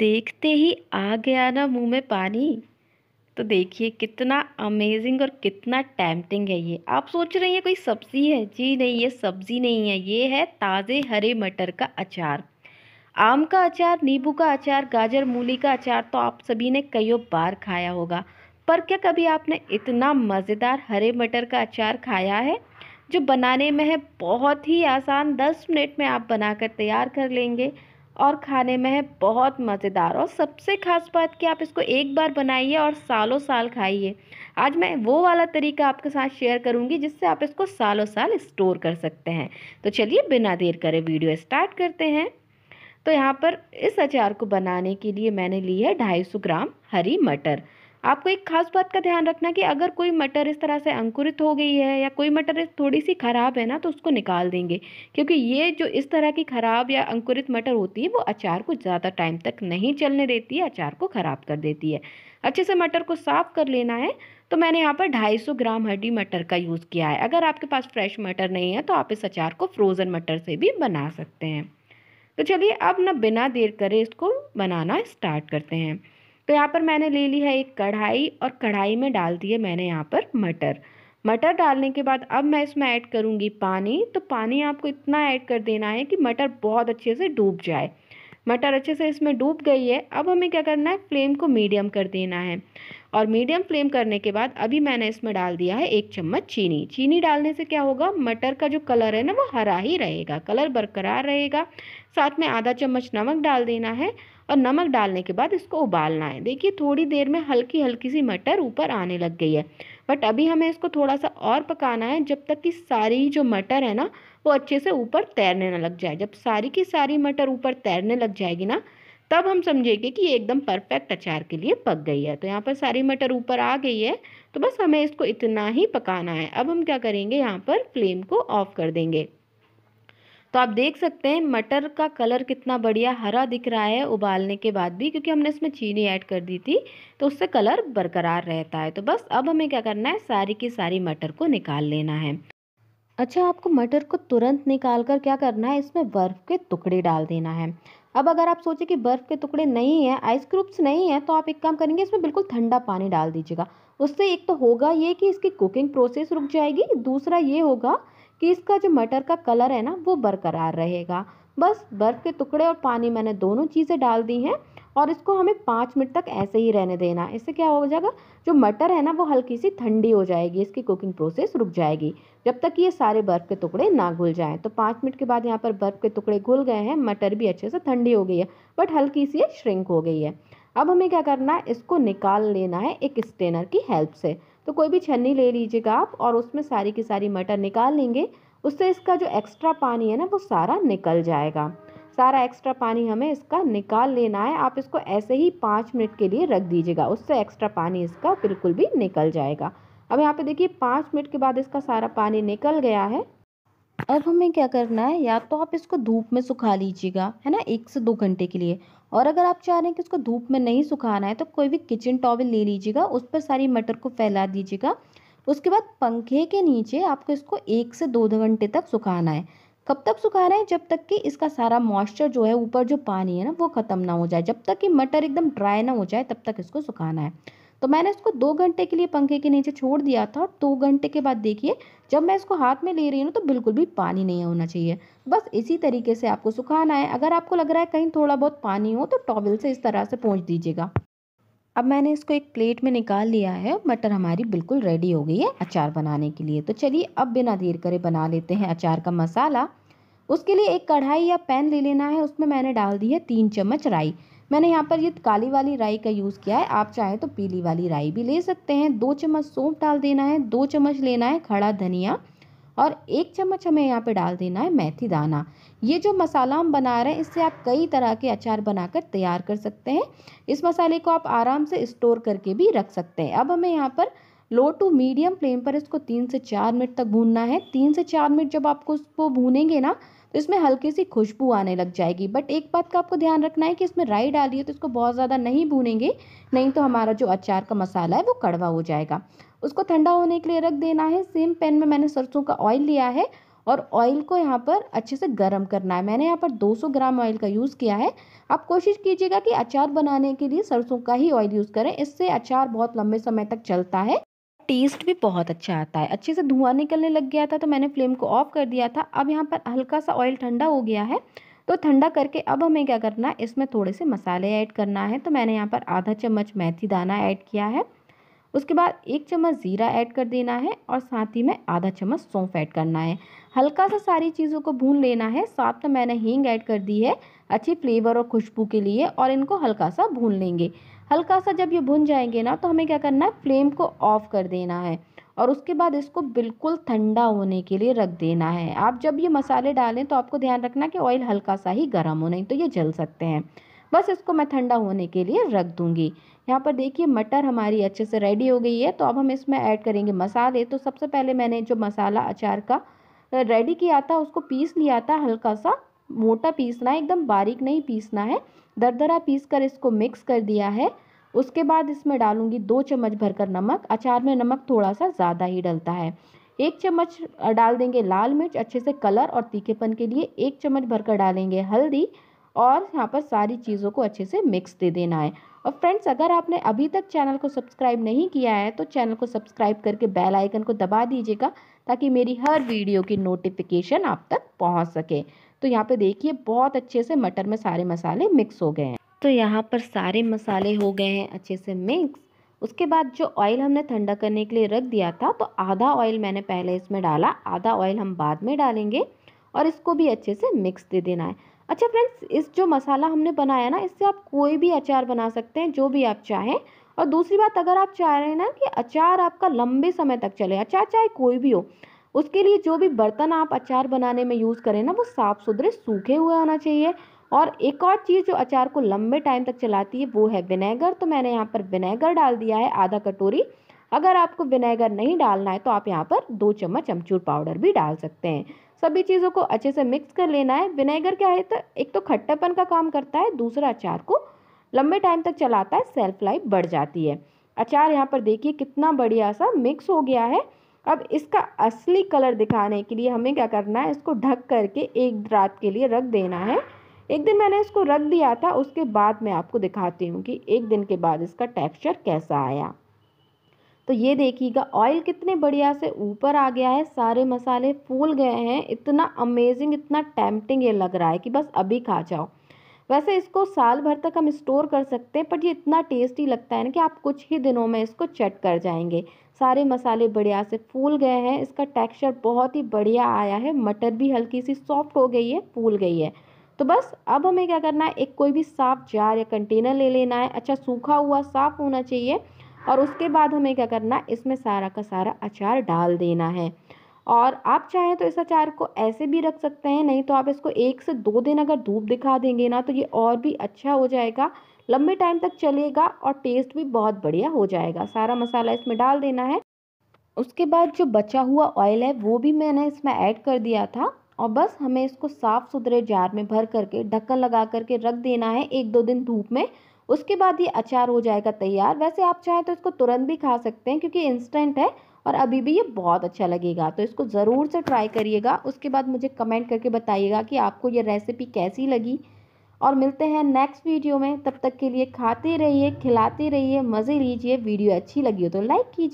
देखते ही आ गया ना मुंह में पानी तो देखिए कितना अमेजिंग और कितना टैमटिंग है ये आप सोच रहे हैं कोई सब्ज़ी है जी नहीं ये सब्ज़ी नहीं है ये है ताज़े हरे मटर का अचार आम का अचार नींबू का अचार गाजर मूली का अचार तो आप सभी ने कईयों बार खाया होगा पर क्या कभी आपने इतना मज़ेदार हरे मटर का अचार खाया है जो बनाने में है बहुत ही आसान दस मिनट में आप बनाकर तैयार कर लेंगे और खाने में है बहुत मज़ेदार और सबसे ख़ास बात कि आप इसको एक बार बनाइए और सालों साल खाइए आज मैं वो वाला तरीका आपके साथ शेयर करूंगी जिससे आप इसको सालों साल स्टोर कर सकते हैं तो चलिए बिना देर करे वीडियो स्टार्ट करते हैं तो यहाँ पर इस अचार को बनाने के लिए मैंने ली है सौ ग्राम हरी मटर आपको एक खास बात का ध्यान रखना कि अगर कोई मटर इस तरह से अंकुरित हो गई है या कोई मटर थोड़ी सी ख़राब है ना तो उसको निकाल देंगे क्योंकि ये जो इस तरह की ख़राब या अंकुरित मटर होती है वो अचार को ज़्यादा टाइम तक नहीं चलने देती है अचार को ख़राब कर देती है अच्छे से मटर को साफ़ कर लेना है तो मैंने यहाँ पर 250 ग्राम हड्डी मटर का यूज़ किया है अगर आपके पास फ्रेश मटर नहीं है तो आप इस अचार को फ्रोज़न मटर से भी बना सकते हैं तो चलिए अब ना बिना देर करे इसको बनाना स्टार्ट करते हैं तो यहाँ पर मैंने ले ली है एक कढ़ाई और कढ़ाई में डाल दिए मैंने यहाँ पर मटर मटर डालने के बाद अब मैं इसमें ऐड करूँगी पानी तो पानी आपको इतना ऐड कर देना है कि मटर बहुत अच्छे से डूब जाए मटर अच्छे से इसमें डूब गई है अब हमें क्या करना है फ्लेम को मीडियम कर देना है और मीडियम फ्लेम करने के बाद अभी मैंने इसमें डाल दिया है एक चम्मच चीनी चीनी डालने से क्या होगा मटर का जो कलर है ना वो हरा ही रहेगा कलर बरकरार रहेगा साथ में आधा चम्मच नमक डाल देना है और नमक डालने के बाद इसको उबालना है देखिए थोड़ी देर में हल्की हल्की सी मटर ऊपर आने लग गई है बट अभी हमें इसको थोड़ा सा और पकाना है जब तक कि सारी जो मटर है ना वो तो अच्छे से ऊपर तैरने ना लग जाए जब सारी की सारी मटर ऊपर तैरने लग जाएगी ना तब हम समझेंगे कि ये एकदम परफेक्ट अचार के लिए पक गई है तो यहाँ पर सारी मटर ऊपर आ गई है तो बस हमें इसको इतना ही पकाना है अब हम क्या करेंगे यहाँ पर फ्लेम को ऑफ कर देंगे तो आप देख सकते हैं मटर का कलर कितना बढ़िया हरा दिख रहा है उबालने के बाद भी क्योंकि हमने इसमें चीनी ऐड कर दी थी तो उससे कलर बरकरार रहता है तो बस अब हमें क्या करना है सारी की सारी मटर को निकाल लेना है अच्छा आपको मटर को तुरंत निकाल कर क्या करना है इसमें बर्फ़ के टुकड़े डाल देना है अब अगर आप सोचें कि बर्फ़ के टुकड़े नहीं हैं आइस क्यूब्स नहीं हैं तो आप एक काम करेंगे इसमें बिल्कुल ठंडा पानी डाल दीजिएगा उससे एक तो होगा ये कि इसकी कुकिंग प्रोसेस रुक जाएगी दूसरा ये होगा कि इसका जो मटर का कलर है ना वो बरकरार रहेगा बस बर्फ़ के टुकड़े और पानी मैंने दोनों चीज़ें डाल दी हैं और इसको हमें पाँच मिनट तक ऐसे ही रहने देना इससे क्या हो जाएगा जो मटर है ना वो हल्की सी ठंडी हो जाएगी इसकी कुकिंग प्रोसेस रुक जाएगी जब तक ये सारे बर्फ़ के टुकड़े ना घुल जाएँ तो पाँच मिनट के बाद यहाँ पर बर्फ़ के टुकड़े घुल गए हैं मटर भी अच्छे से ठंडी हो गई है बट हल्की सी श्रिंक हो गई है अब हमें क्या करना है इसको निकाल लेना है एक स्टेनर की हेल्प से तो कोई भी छन्नी ले लीजिएगा आप और उसमें सारी की सारी मटर निकाल लेंगे उससे इसका जो एक्स्ट्रा पानी है ना वो सारा निकल जाएगा सारा एक्स्ट्रा पानी हमें इसका निकाल लेना है आप इसको ऐसे ही पाँच मिनट के लिए रख दीजिएगा उससे एक्स्ट्रा पानी इसका बिल्कुल भी निकल जाएगा अब यहाँ पे देखिए पाँच मिनट के बाद इसका सारा पानी निकल गया है अब हमें क्या करना है या तो आप इसको धूप में सुखा लीजिएगा है ना एक से दो घंटे के लिए और अगर आप चाह रहे हैं कि उसको धूप में नहीं सुखाना है तो कोई भी किचन टॉवल ले लीजिएगा उस पर सारी मटर को फैला दीजिएगा उसके बाद पंखे के नीचे आपको इसको एक से दो घंटे तक सुखाना है कब तक सुखा रहे हैं जब तक कि इसका सारा मॉइस्चर जो है ऊपर जो पानी है ना वो ख़त्म ना हो जाए जब तक कि मटर एकदम ड्राई ना हो जाए तब तक इसको सुखाना है तो मैंने इसको दो घंटे के लिए पंखे के नीचे छोड़ दिया था और दो घंटे के बाद देखिए जब मैं इसको हाथ में ले रही हूँ तो बिल्कुल भी पानी नहीं होना चाहिए बस इसी तरीके से आपको सुखाना है अगर आपको लग रहा है कहीं थोड़ा बहुत पानी हो तो टॉवल से इस तरह से पहुँच दीजिएगा अब मैंने इसको एक प्लेट में निकाल लिया है मटर हमारी बिल्कुल रेडी हो गई है अचार बनाने के लिए तो चलिए अब बिना देर करे बना लेते हैं अचार का मसाला उसके लिए एक कढ़ाई या पैन ले लेना है उसमें मैंने डाल दी है तीन चम्मच राई मैंने यहाँ पर ये काली वाली राई का यूज़ किया है आप चाहें तो पीली वाली राई भी ले सकते हैं दो चम्मच सोप डाल देना है दो चम्मच लेना है खड़ा धनिया और एक चम्मच हमें यहाँ पे डाल देना है मेथी दाना ये जो मसाला हम बना रहे हैं इससे आप कई तरह के अचार बनाकर तैयार कर सकते हैं इस मसाले को आप आराम से स्टोर करके भी रख सकते हैं अब हमें यहाँ पर लो टू मीडियम फ्लेम पर इसको तीन से चार मिनट तक भूनना है तीन से चार मिनट जब आपको उसको भूनेंगे ना तो इसमें हल्की सी खुशबू आने लग जाएगी बट एक बात का आपको ध्यान रखना है कि इसमें राई डाली है तो इसको बहुत ज़्यादा नहीं भूनेंगे नहीं तो हमारा जो अचार का मसाला है वो कड़वा हो जाएगा उसको ठंडा होने के लिए रख देना है सेम पैन में मैंने सरसों का ऑयल लिया है और ऑयल को यहाँ पर अच्छे से गर्म करना है मैंने यहाँ पर 200 ग्राम ऑयल का यूज़ किया है आप कोशिश कीजिएगा कि अचार बनाने के लिए सरसों का ही ऑयल यूज़ करें इससे अचार बहुत लंबे समय तक चलता है टेस्ट भी बहुत अच्छा आता है अच्छे से धुआं निकलने लग गया था तो मैंने फ्लेम को ऑफ़ कर दिया था अब यहाँ पर हल्का सा ऑयल ठंडा हो गया है तो ठंडा करके अब हमें क्या करना है इसमें थोड़े से मसाले ऐड करना है तो मैंने यहाँ पर आधा चम्मच मेथी दाना ऐड किया है उसके बाद एक चम्मच ज़ीरा ऐड कर देना है और साथ ही में आधा चम्मच सौंफ ऐड करना है हल्का सा सारी चीज़ों को भून लेना है साथ में तो मैंने हींग ऐड कर दी है अच्छी फ्लेवर और खुशबू के लिए और इनको हल्का सा भून लेंगे हल्का सा जब ये भुन जाएंगे ना तो हमें क्या करना है फ्लेम को ऑफ कर देना है और उसके बाद इसको बिल्कुल ठंडा होने के लिए रख देना है आप जब ये मसाले डालें तो आपको ध्यान रखना कि ऑयल हल्का सा ही गर्म हो नहीं तो ये जल सकते हैं बस इसको मैं ठंडा होने के लिए रख दूंगी यहाँ पर देखिए मटर हमारी अच्छे से रेडी हो गई है तो अब हम इसमें ऐड करेंगे मसाले तो सबसे पहले मैंने जो मसाला अचार का रेडी किया था उसको पीस लिया था हल्का सा मोटा पीसना है एकदम बारीक नहीं पीसना है दरदरा पीस कर इसको मिक्स कर दिया है उसके बाद इसमें डालूंगी दो चम्मच भरकर नमक अचार में नमक थोड़ा सा ज़्यादा ही डलता है एक चम्मच डाल देंगे लाल मिर्च अच्छे से कलर और तीखेपन के लिए एक चम्मच भरकर डालेंगे हल्दी और यहाँ पर सारी चीज़ों को अच्छे से मिक्स दे देना है और फ्रेंड्स अगर आपने अभी तक चैनल को सब्सक्राइब नहीं किया है तो चैनल को सब्सक्राइब करके बेल आइकन को दबा दीजिएगा ताकि मेरी हर वीडियो की नोटिफिकेशन आप तक पहुँच सके तो यहाँ पे देखिए बहुत अच्छे से मटर में सारे मसाले मिक्स हो गए हैं तो यहाँ पर सारे मसाले हो गए हैं अच्छे से मिक्स उसके बाद जो ऑयल हमने ठंडा करने के लिए रख दिया था तो आधा ऑयल मैंने पहले इसमें डाला आधा ऑयल हम बाद में डालेंगे और इसको भी अच्छे से मिक्स दे देना है अच्छा फ्रेंड्स इस जो मसाला हमने बनाया ना इससे आप कोई भी अचार बना सकते हैं जो भी आप चाहें और दूसरी बात अगर आप चाह रहे हैं ना कि अचार आपका लंबे समय तक चले अचार चाहे कोई भी हो उसके लिए जो भी बर्तन आप अचार बनाने में यूज़ करें ना वो साफ़ सुथरे सूखे हुए होना चाहिए और एक और चीज़ जो अचार को लंबे टाइम तक चलाती है वो है विनेगर तो मैंने यहाँ पर विनेगर डाल दिया है आधा कटोरी अगर आपको विनेगर नहीं डालना है तो आप यहाँ पर दो चम्मच अमचूर पाउडर भी डाल सकते हैं सभी चीज़ों को अच्छे से मिक्स कर लेना है विनेगर क्या है तो एक तो खट्टापन का काम करता है दूसरा अचार को लंबे टाइम तक चलाता है सेल्फ लाइफ बढ़ जाती है अचार यहाँ पर देखिए कितना बढ़िया सा मिक्स हो गया है अब इसका असली कलर दिखाने के लिए हमें क्या करना है इसको ढक करके एक रात के लिए रख देना है एक दिन मैंने इसको रख दिया था उसके बाद मैं आपको दिखाती हूँ कि एक दिन के बाद इसका टेक्सचर कैसा आया तो ये देखिएगा ऑयल कितने बढ़िया से ऊपर आ गया है सारे मसाले फूल गए हैं इतना अमेजिंग इतना टैम्पटिंग ये लग रहा है कि बस अभी खा जाओ वैसे इसको साल भर तक हम स्टोर कर सकते हैं बट ये इतना टेस्टी लगता है ना कि आप कुछ ही दिनों में इसको चट कर जाएंगे सारे मसाले बढ़िया से फूल गए हैं इसका टेक्सचर बहुत ही बढ़िया आया है मटर भी हल्की सी सॉफ्ट हो गई है फूल गई है तो बस अब हमें क्या करना है एक कोई भी साफ़ जार या कंटेनर ले लेना है अच्छा सूखा हुआ साफ़ होना चाहिए और उसके बाद हमें क्या करना इसमें सारा का सारा अचार डाल देना है और आप चाहें तो इस अचार को ऐसे भी रख सकते हैं नहीं तो आप इसको एक से दो दिन अगर धूप दिखा देंगे ना तो ये और भी अच्छा हो जाएगा लंबे टाइम तक चलेगा और टेस्ट भी बहुत बढ़िया हो जाएगा सारा मसाला इसमें डाल देना है उसके बाद जो बचा हुआ ऑयल है वो भी मैंने इसमें ऐड कर दिया था और बस हमें इसको साफ़ सुथरे जार में भर करके ढक्कन लगा करके रख देना है एक दो दिन धूप में उसके बाद ये अचार हो जाएगा तैयार वैसे आप चाहें तो इसको तुरंत भी खा सकते हैं क्योंकि इंस्टेंट है और अभी भी ये बहुत अच्छा लगेगा तो इसको ज़रूर से ट्राई करिएगा उसके बाद मुझे कमेंट करके बताइएगा कि आपको ये रेसिपी कैसी लगी और मिलते हैं नेक्स्ट वीडियो में तब तक के लिए खाते रहिए खिलाते रहिए मज़े लीजिए वीडियो अच्छी लगी हो तो लाइक कीजिए